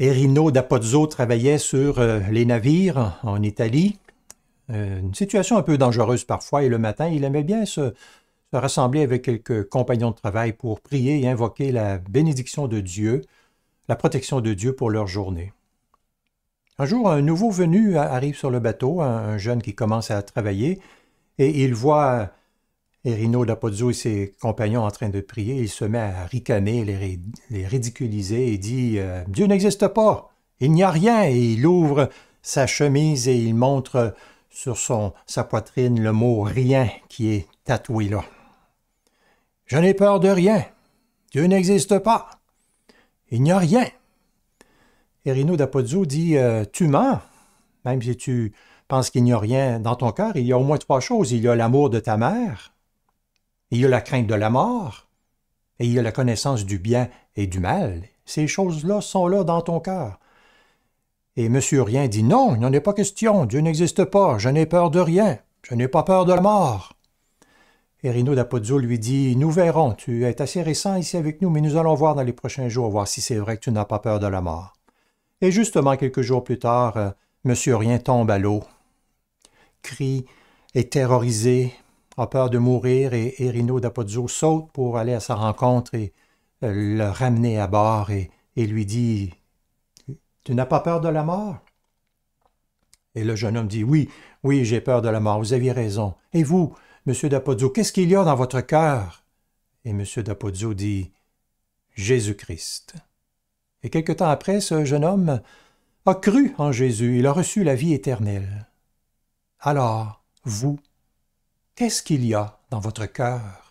Erino d'Apozzo travaillait sur euh, les navires en Italie. Euh, une situation un peu dangereuse parfois, et le matin, il aimait bien se, se rassembler avec quelques compagnons de travail pour prier et invoquer la bénédiction de Dieu, la protection de Dieu pour leur journée. Un jour, un nouveau venu arrive sur le bateau, un jeune qui commence à travailler, et il voit Erino Rino et ses compagnons en train de prier, il se met à ricaner, les, ridiculiser et dit euh, Dieu n'existe pas, il n'y a rien. Et il ouvre sa chemise et il montre sur son, sa poitrine le mot rien qui est tatoué là. Je n'ai peur de rien. Dieu n'existe pas. Il n'y a rien. Et Rino dit euh, Tu mens. Même si tu penses qu'il n'y a rien dans ton cœur, il y a au moins trois choses. Il y a l'amour de ta mère, il y a la crainte de la mort et il y a la connaissance du bien et du mal. Ces choses-là sont là dans ton cœur. Et Monsieur Rien dit non, il n'en est pas question, Dieu n'existe pas, je n'ai peur de rien, je n'ai pas peur de la mort. Et Rino d'Apozzo lui dit Nous verrons, tu es assez récent ici avec nous, mais nous allons voir dans les prochains jours, voir si c'est vrai que tu n'as pas peur de la mort. Et justement, quelques jours plus tard, euh, Monsieur Rien tombe à l'eau, crie, et terrorisé, a peur de mourir et, Erino Rino Dapozzo saute pour aller à sa rencontre et euh, le ramener à bord et, et lui dit Tu n'as pas peur de la mort Et le jeune homme dit Oui, oui, j'ai peur de la mort, vous aviez raison. Et vous, monsieur Dapozzo, qu'est-ce qu'il y a dans votre cœur Et monsieur Dapozzo dit Jésus-Christ. Et quelque temps après, ce jeune homme a cru en Jésus, il a reçu la vie éternelle. Alors, vous, Qu'est-ce qu'il y a dans votre cœur